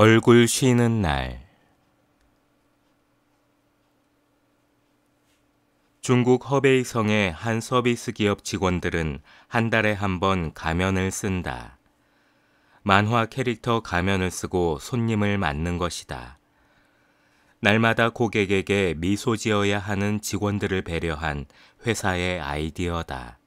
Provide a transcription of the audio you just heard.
얼굴 쉬는 날 중국 허베이성의 한 서비스 기업 직원들은 한 달에 한 번 가면을 쓴다. 만화 캐릭터 가면을 쓰고 손님을 맞는 것이다. 날마다 고객에게 미소 지어야 하는 직원들을 배려한 회사의 아이디어다.